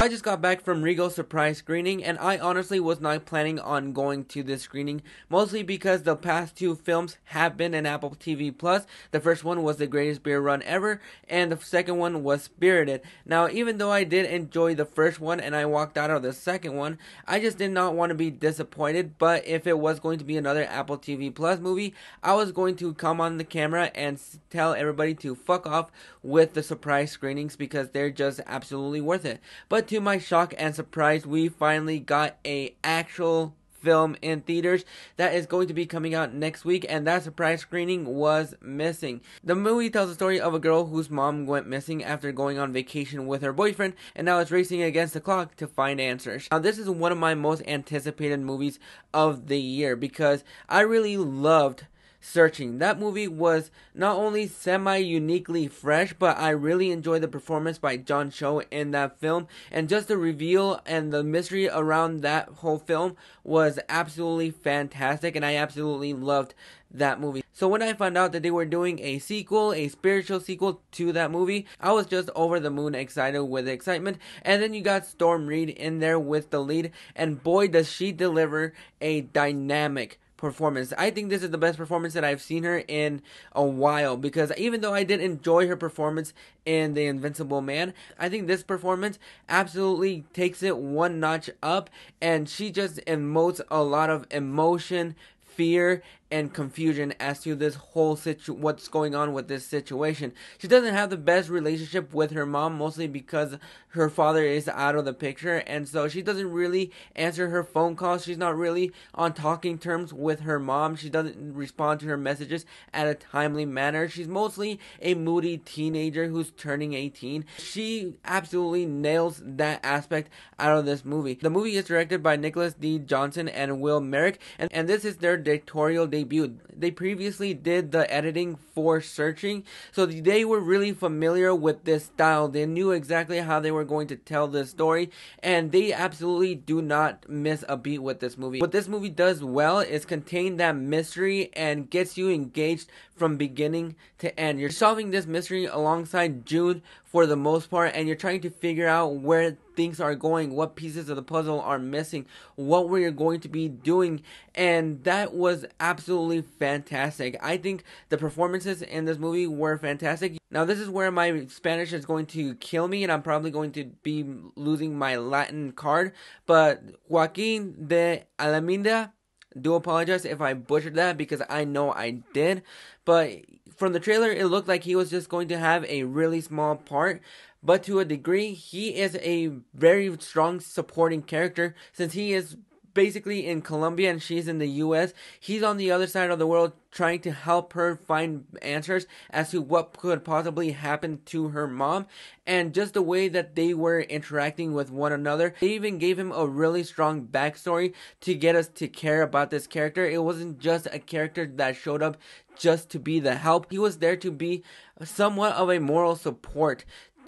I just got back from Regal's surprise screening, and I honestly was not planning on going to this screening, mostly because the past two films have been in Apple TV Plus. The first one was The Greatest Beer Run Ever, and the second one was Spirited. Now, even though I did enjoy the first one and I walked out of the second one, I just did not want to be disappointed. But if it was going to be another Apple TV Plus movie, I was going to come on the camera and tell everybody to fuck off with the surprise screenings because they're just absolutely worth it. But to my shock and surprise, we finally got a actual film in theaters that is going to be coming out next week and that surprise screening was missing. The movie tells the story of a girl whose mom went missing after going on vacation with her boyfriend and now it's racing against the clock to find answers. Now this is one of my most anticipated movies of the year because I really loved searching. That movie was not only semi uniquely fresh, but I really enjoyed the performance by John Cho in that film. And just the reveal and the mystery around that whole film was absolutely fantastic, and I absolutely loved that movie. So when I found out that they were doing a sequel, a spiritual sequel to that movie, I was just over the moon excited with excitement. And then you got Storm Reed in there with the lead, and boy does she deliver a dynamic performance. I think this is the best performance that I've seen her in a while because even though I did enjoy her performance in The Invincible Man, I think this performance absolutely takes it one notch up and she just emotes a lot of emotion, fear, and confusion as to this whole situ what's going on with this situation. She doesn't have the best relationship with her mom mostly because her father is out of the picture and so she doesn't really answer her phone calls. She's not really on talking terms with her mom. She doesn't respond to her messages at a timely manner. She's mostly a moody teenager who's turning 18. She absolutely nails that aspect out of this movie. The movie is directed by Nicholas D. Johnson and Will Merrick and, and this is their directorial debut debuted. They previously did the editing for searching, so they were really familiar with this style. They knew exactly how they were going to tell this story, and they absolutely do not miss a beat with this movie. What this movie does well is contain that mystery and gets you engaged from beginning to end. You're solving this mystery alongside June for the most part and you're trying to figure out where things are going, what pieces of the puzzle are missing, what we're going to be doing, and that was absolutely fantastic. I think the performances in this movie were fantastic. Now, this is where my Spanish is going to kill me, and I'm probably going to be losing my Latin card, but Joaquin de Alaminda do apologize if I butchered that because I know I did. But from the trailer, it looked like he was just going to have a really small part. But to a degree, he is a very strong supporting character since he is basically in Colombia and she's in the US. He's on the other side of the world trying to help her find answers as to what could possibly happen to her mom and just the way that they were interacting with one another. They even gave him a really strong backstory to get us to care about this character. It wasn't just a character that showed up just to be the help. He was there to be somewhat of a moral support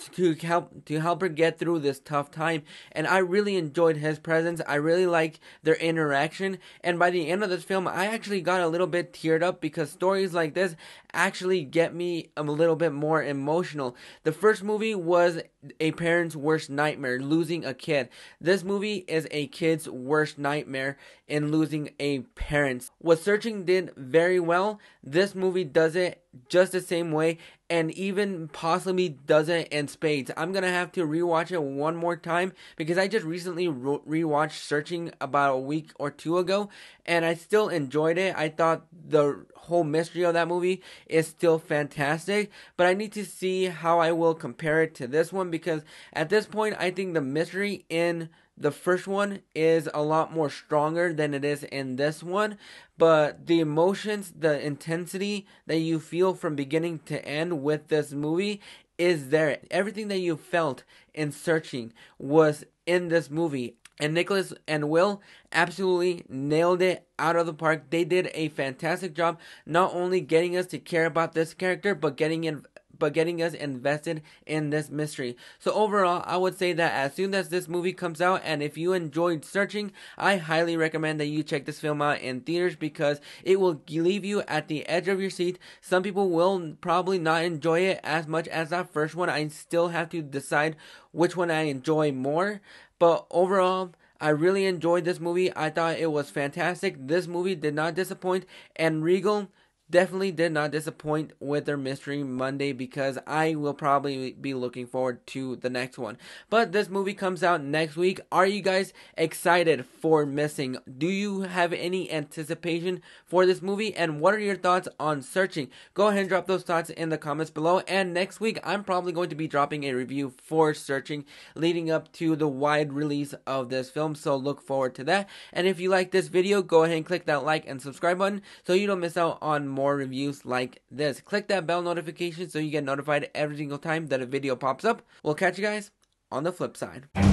to help to help her get through this tough time. And I really enjoyed his presence. I really liked their interaction. And by the end of this film, I actually got a little bit teared up because stories like this actually get me a little bit more emotional. The first movie was a parent's worst nightmare, losing a kid. This movie is a kid's worst nightmare in losing a parent. What Searching did very well, this movie does it just the same way and even possibly doesn't in spades. I'm gonna have to rewatch it one more time because I just recently rewatched Searching about a week or two ago and I still enjoyed it. I thought the whole mystery of that movie is still fantastic, but I need to see how I will compare it to this one because at this point I think the mystery in the first one is a lot more stronger than it is in this one, but the emotions, the intensity that you feel from beginning to end with this movie is there. Everything that you felt in searching was in this movie. And Nicholas and Will absolutely nailed it out of the park. They did a fantastic job not only getting us to care about this character, but getting in, but getting us invested in this mystery. So overall, I would say that as soon as this movie comes out, and if you enjoyed searching, I highly recommend that you check this film out in theaters because it will leave you at the edge of your seat. Some people will probably not enjoy it as much as that first one. I still have to decide which one I enjoy more, but overall, I really enjoyed this movie. I thought it was fantastic. This movie did not disappoint, and Regal definitely did not disappoint with their Mystery Monday because I will probably be looking forward to the next one. But this movie comes out next week. Are you guys excited for Missing? Do you have any anticipation for this movie? And what are your thoughts on Searching? Go ahead and drop those thoughts in the comments below. And next week, I'm probably going to be dropping a review for Searching leading up to the wide release of this film. So look forward to that. And if you like this video, go ahead and click that like and subscribe button so you don't miss out on more more reviews like this. Click that bell notification so you get notified every single time that a video pops up. We'll catch you guys on the flip side.